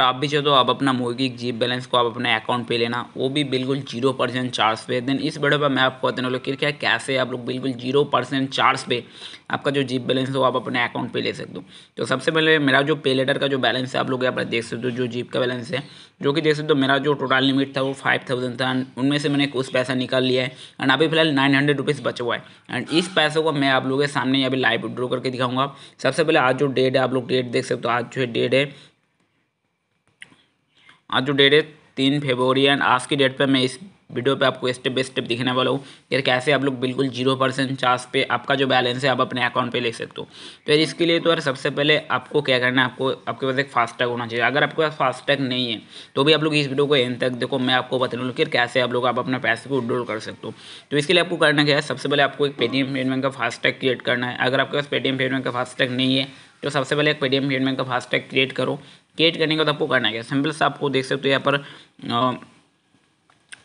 पर आप भी चाहो तो आप अपना मोगिक जीप बैलेंस को आप अपने अकाउंट पे लेना वो भी बिल्कुल जीरो परसेंट चार्ज पे देन इस वीडियो पर मैं आपको बताने वाला कि क्या कैसे आप लोग बिल्कुल जीरो परसेंट चार्ज पे आपका जो जीप बैलेंस हो आप अपने अकाउंट पे ले सकते हो तो सबसे पहले मेरा जो पे लेटर का जो बैलेंस है आप लोग यहाँ पर देख सकते हो जो जीप का बैलेंस है जो कि देख सकते हो मेरा जो टोटल लिमिट था वो फाइव थाउजेंड था उनमें से मैंने कुछ पैसा निकाल लिया है एंड अभी फिलहाल नाइन हंड्रेड रुपीज़ बचा हुआ है एंड इस पैसों को मैं आप लोगों के सामने अभी लाइव ड्रो करके दिखाऊंगा सबसे पहले आज जो डेट है आप लोग डेट देख सकते हो आज जो है डेट है आज जो डेट है तीन फेबरी एंड आज की डेट पे मैं इस वीडियो पे आपको स्टेप बाई स्टेप दिखने वाला हूँ यार कैसे आप लोग बिल्कुल जीरो परसेंट चार्ज पे आपका जो बैलेंस है आप अपने अकाउंट पे ले सकते हो तो यार इसके लिए तो यार सबसे पहले आपको क्या करना है आपको आपके पास एक फास्टैग होना चाहिए अगर आपके पास फास्टैग नहीं है तो भी आप लोग इस वीडियो को एंड तक देखो मैं आपको बता लूँ कि कैसे आप लोग आप अपने पैसे को उड्रोल कर सकते हो तो इसके लिए आपको करना क्या है सबसे पहले आपको एक पेटीएम पेमेंट का फास्टैग क्रिएट करना है अगर आपके पास पेटीएम पेमेंट का फास्टैग नहीं है तो सबसे पहले एक पेटीएम पेमेंट का फास्टैग क्रिएट करो क्रिएट करने का तो आपको करना क्या सिंपल से आपको देख सकते हो यहाँ पर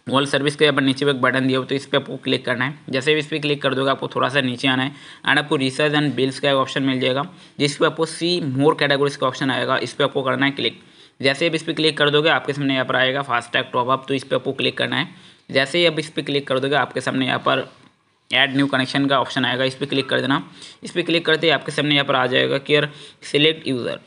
वॉल सर्विस के यहाँ पर नीचे एक बटन दिया हो तो इस पर आपको क्लिक करना है जैसे भी इस पर क्लिक कर दोगे आपको थोड़ा सा नीचे आना है एंड आपको रिसर्च एंड बिल्स का एक ऑप्शन मिल जाएगा जिस पर आपको सी मोर कैटेगरीज का ऑप्शन आएगा इस पर आपको करना है क्लिक जैसे अब इस पर क्लिक कर दोगे आपके सामने यहाँ पर आएगा फास्टैग टॉपअप तो इस पर आपको क्लिक करना है जैसे ही आप इस पर क्लिक कर दोगे आपके सामने यहाँ पर ऐड न्यू कनेक्शन का ऑप्शन आएगा इस पर क्लिक कर देना इस पर क्लिक करते ही आपके सामने यहाँ पर आ जाएगा कि सिलेक्ट यूज़र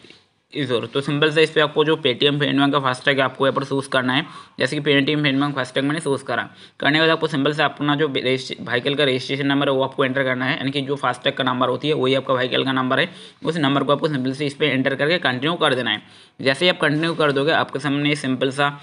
यूज़र तो सिंपल से इस पर आपको जो पेटीएम पेनबैंक का फास्टैग आपको यहाँ पर सूज़ करना है जैसे कि पेटीएम पेनबैंक फास्टैग मैंने सूज़ करा करने के बाद आपको सिंपल से अपना जो व्हीकल का रजिस्ट्रेशन नंबर है वो आपको एंटर करना है यानी कि जो फास्टैग का नंबर होती है वही आपका व्हीकल का नंबर है उस नंबर को आपको सिंपल से इस पर एंटर करके कंटिन्यू कर देना है जैसे ही आप कंटिन्यू कर दोगे आपके सामने सिंपल सा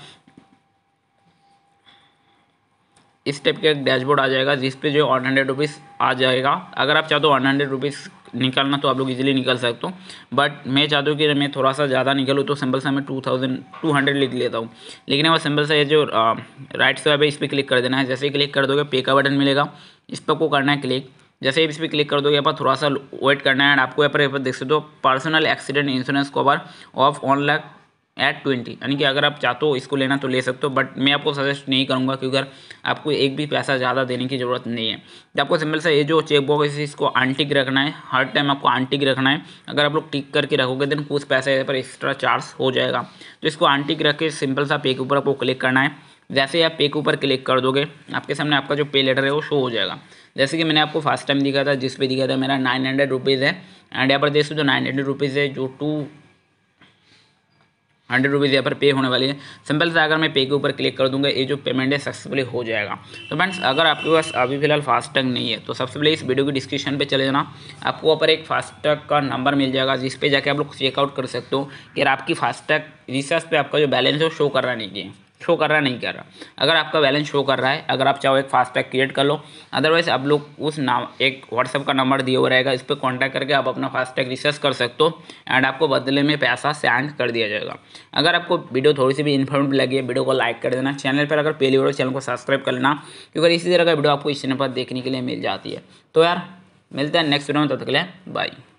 इस टाइप का एक डैशबोर्ड आ जाएगा जिस पे जो वन हंड्रेड रुपीज़ आ जाएगा अगर आप चाहते हो वन हंड्रेड रुपीज़ निकालना तो आप लोग इजीली निकल सकते हो बट मैं चाहता हूँ कि मैं थोड़ा सा ज़्यादा निकलूँ तो सिंपल सा मैं टू थाउजेंड टू हंड्रेड लिख लेता हूँ लेकिन अब सिंपल सा ये जो राइट स्वाइप है इस पर क्लिक कर देना है जैसे ही क्लिक कर दोगे पे का बटन मिलेगा इस पर को करना है क्लिक जैसे ही इस पर क्लिक कर दोगे यहाँ पर थोड़ा सा वेट करना है एंड आपको यहाँ पर यहाँ पर देख सकते हो personal accident insurance cover of one lakh at twenty यानी कि अगर आप चाहते हो इसको लेना तो ले सकते हो बट मैं आपको सजेस्ट नहीं करूँगा क्योंकि अगर आपको एक भी पैसा ज़्यादा देने की ज़रूरत नहीं है तो आपको सिंपल सा ये जो चेक बॉक्स इसको आंटिक रखना है हर टाइम आपको आंटिक रखना है अगर आप लोग टिक करके रखोगे देन कुछ पैसा पर एक्स्ट्रा चार्ज हो जाएगा तो इसको आंटिक रख के सिंपल सा पे के ऊपर आपको क्लिक करना है जैसे ही आप पे के ऊपर क्लिक कर दोगे आपके सामने आपका जो पे लेटर है वो शो हो जाएगा जैसे कि मैंने आपको फर्स्ट टाइम दिखा था जिस पे दिखा था मेरा नाइन हंड्रेड रुपीज़ है एंड यहाँ पर देख सकते नाइन हंड्रेड रुपीज़ है जो टू हंड्रेड रुपीज़ यहाँ पर पे होने वाली है सिंपल से अगर मैं पे के ऊपर क्लिक कर दूंगा ये जो पेमेंट है सक्सेसफुली हो जाएगा तो फ्रेंड्स अगर आपके पास अभी फिलहाल फास्टैग नहीं है तो सबसे पहले इस वीडियो की डिस्क्रिप्शन पे चले जाना आपको वहाँ पर एक फास्टैग का नंबर मिल जाएगा जिस पे जाके आप लोग चेकआउट कर सकते हो कि आपकी फास्टैग रिसर्च पर आपका जो बैलेंस है शो करना नहीं है शो कर रहा है नहीं कर रहा अगर आपका बैलेंस शो कर रहा है अगर आप चाहो एक फास्टैग क्रिएट कर लो अदरवाइज आप लोग उस नाम एक व्हाट्सअप का नंबर दिया हुआ रहेगा इस पर कॉन्टैक्ट करके आप अपना फास्टैग रिसर्च कर सकते हो एंड आपको बदले में पैसा सेंड कर दिया जाएगा अगर आपको वीडियो थोड़ी सी भी इन्फॉर्मेटिव लगी है वीडियो को लाइक कर देना चैनल पर अगर पहली वीडियो चैनल को सब्सक्राइब कर लेना क्योंकि इसी तरह का वीडियो आपको इस चैनल पर देखने के लिए मिल जाती है तो यार मिलते हैं नेक्स्ट वीडियो में तब तक के लिए बाई